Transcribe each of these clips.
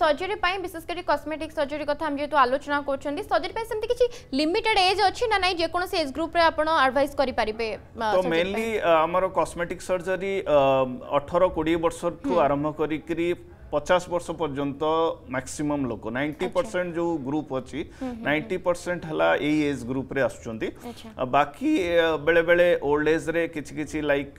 Surgery विशेषकर cosmetic surgery क्या जो आलोचना कर सर्जरी पे सेमति लिमिटेड एज अच्छी ना नै जे एज ग्रुप रे आपण तो मेनली आम कस्मेटिक सर्जरी अठर कोड़े वर्ष ठू आरंभ कर पचास वर्ष पर्यत मैक्सीम लोक नाइंटी अच्छा. परसेंट जो ग्रुप अच्छी नाइंटी परसेंट है यज ग्रुप बाकी बेले बेले ओल्ड एज रे कि लाइक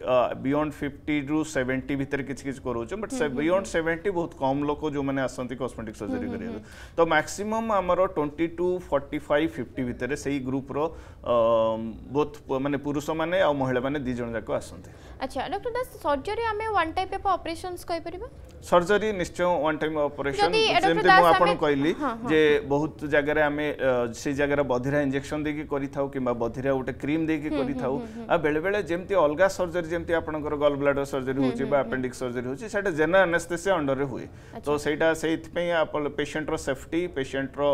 बियंड फिफ्टी रू सेवेन्टी भितर कि कर बियंड सेवेन्टी बहुत कम लोक जो मैंने आसती कस्मेटिक सर्जरी कर तो maximum twenty two forty five fifty भितर से ही ग्रुप रोथ मानते पुरुष मैंने महिला मैंने दिजाक आसा doctor Das surgery one type operation कहीपर सर्जरी निश्चय वन टाइम ऑपरेशन जेंती मु आपन कहली जे बहुत जगह रे आमे से जगह रे बधिरा इंजेक्शन देकी करिथाउ किबा बधिरा उटे क्रीम देकी करिथाउ आ बेलेबेले जेंती अलगा सर्जरी जेंती आपनकर गॉल ब्लैडर सर्जरी होची बा अपेंडिक्स सर्जरी होची सेटा जनरल एनेस्थेसिया अंडर रे हुए तो सेटा सेथ पे आपन पेशेंट रो सेफ्टी पेशेंट रो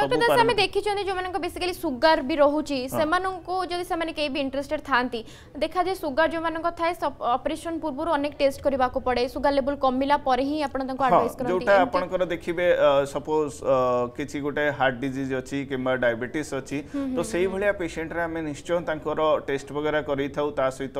सब पर हम देखि छन जे मनको बेसिकली शुगर भी रहूची सेमनको जदी सेमने के भी इंटरेस्टेड थांती देखा जे शुगर जो मनको थाए ऑपरेशन पूर्व रो अनेक टेस्ट करबा को पड़े शुगर लेवल कमिला ପରେ ହିଁ ଆପଣ ତାଙ୍କୁ ଆଡଭାଇସ୍ କରନ୍ତି ଯୋଉଟା ଆପଣଙ୍କର ଦେଖିବେ ସପୋଜ କିଛି ଗୋଟେ ହାର୍ଟ ଡିଜିଜ୍ ଅଛି କିମ୍ବା ଡାଇବେଟିସ୍ ଅଛି ତ ସେଇଭଳିଆ ପେସେଣ୍ଟରେ ଆମେ ନିଶ୍ଚୟ ତାଙ୍କର ଟେଷ୍ଟ ବଗେରା କରିଥାଉ ତା ସହିତ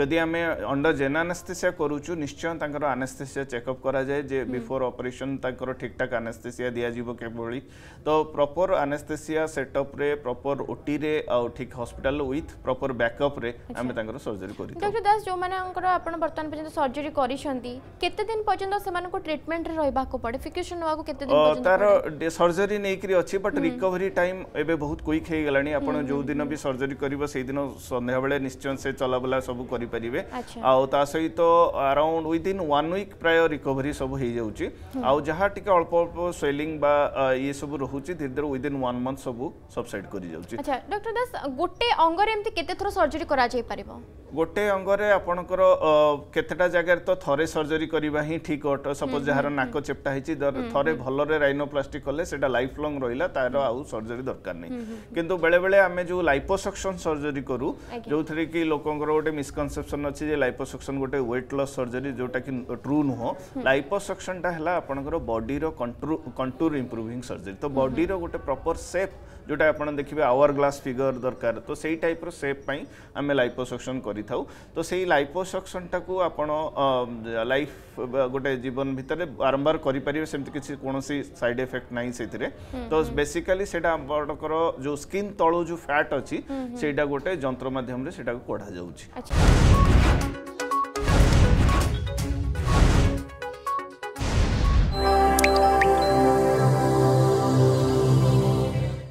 ଯଦି ଆମେ ଅଣ୍ଡର ଜେନାନେସ୍ଥେସିଆ କରୁଛୁ ନିଶ୍ଚୟ ତାଙ୍କର ଆନେସ୍ଥେସିଆ ଚେକଅପ୍ କରାଯାଏ ଯେ ବିଫୋର ଅପରେସନ୍ ତାଙ୍କର ଠିକ୍ଠାକ୍ ଆନେସ୍ଥେସିଆ ଦିଆଯିବ କେଭଳି ତ ପ୍ରପର ଆନେସ୍ଥେସିଆ ସେଟଅପ୍ରେ ପ୍ରପର ଓଟିରେ ଆଉ ଠିକ୍ ହସ୍ପିଟାଲ ୱିଥ୍ ପ୍ରପର ବ୍ୟାକଅପ୍ରେ ଆମେ ତାଙ୍କର ସର୍ଜରୀ କରିଥାଉ ଡକ୍ଟର ଦାସ ଯେଉଁମାନଙ୍କର ଆପଣ ବର୍ତ୍ତମାନ ପର୍ଯ୍ୟନ୍ତ ସର୍ଜରୀ କରିଛନ୍ତି କେତେ ଦିନ ପର୍ଯ୍ୟନ୍ତ পর্যন্ত সেমানকু ট্রিটমেন্টরে রহিবাকু পড়ে ফিকেশন নবাকু কেতে দিন পর্যন্ত তার সার্জারি নেইকরি অছি বাট রিকভারি টাইম এবে বহুত কুইক হই গলানি আপন যো দিন বি সার্জারি করিব সেই দিন সন্ধ্যা বেলে নিশ্চয় সে চলাবলা সব করি পারিবে আও তা সহিত আরাউন্ড উইদিন 1 উইক প্রায় রিকভারি সব হই যাউচি আও যাহা টিকে অল্প অল্প সোয়েলিং বা ইয়ে সব রহুচি ধীরে ধীরে উইদিন 1 মান্থ সব সবসাইড করি যাউচি আচ্ছা ডক্টর দাস গোটে অঙ্গরে এমতি কেতে থর সার্জারি করা যাই পারিব ଗୋଟେ ଅଙ୍ଗରେ ଆପଣଙ୍କର କେତେଟା ଜାଗାରେ ତ ଥରେ ସର୍ଜରୀ କରିବା ହିଁ ଠିକ୍ ଅଟ ସପୋଜ୍ ଯାହାର ନାକ ଚେପ୍ଟା ହେଇଛି ଥରେ ଭଲରେ ରାଇନୋପ୍ଲାଷ୍ଟିକ୍ କଲେ ସେଇଟା ଲାଇଫ୍ ଲଙ୍ଗ୍ ରହିଲା ତାର ଆଉ ସର୍ଜରୀ ଦରକାର ନାହିଁ କିନ୍ତୁ ବେଳେବେଳେ ଆମେ ଯେଉଁ ଲାଇପୋସକ୍ସନ୍ ସର୍ଜରୀ କରୁ ଯେଉଁଥିରେ କି ଲୋକଙ୍କର ଗୋଟେ ମିସ୍କନସେପ୍ସନ୍ ଅଛି ଯେ ଲାଇପୋସକ୍ସନ୍ ଗୋଟେ ୱେଟ୍ ଲସ୍ ସର୍ଜରୀ ଯେଉଁଟାକି ଟ୍ରୁ ନୁହଁ ଲାଇପୋସକ୍ସନ୍ଟା ହେଲା ଆପଣଙ୍କର ବଡିର କଣ୍ଟ୍ରୁ କଣ୍ଟୁର ଇମ୍ପ୍ରୁଭିଂ ସର୍ଜରୀ ତ ବଡିର ଗୋଟେ ପ୍ରପର୍ ସେପ୍ ଯେଉଁଟା ଆପଣ ଦେଖିବେ ଆୱାର ଗ୍ଲାସ୍ ଫିଗର୍ ଦରକାର ତ ସେଇ ଟାଇପ୍ର ସେପ୍ ପାଇଁ ଆମେ ଲାଇପୋସକ୍ସନ୍ କରି କରିଥାଉ ତ ସେଇ ଲାଇଫୋସକ୍ସନଟାକୁ ଆପଣ ଲାଇଫ ଗୋଟେ ଜୀବନ ଭିତରେ ବାରମ୍ବାର କରିପାରିବେ ସେମିତି କିଛି କୌଣସି ସାଇଡ୍ ଏଫେକ୍ଟ ନାହିଁ ସେଥିରେ ତ ବେସିକାଲି ସେଇଟା ଆପଣଙ୍କର ଯେଉଁ ସ୍କିନ୍ ତଳୁ ଯେଉଁ ଫ୍ୟାଟ୍ ଅଛି ସେଇଟା ଗୋଟେ ଯନ୍ତ୍ର ମାଧ୍ୟମରେ ସେଇଟାକୁ କଢ଼ାଯାଉଛି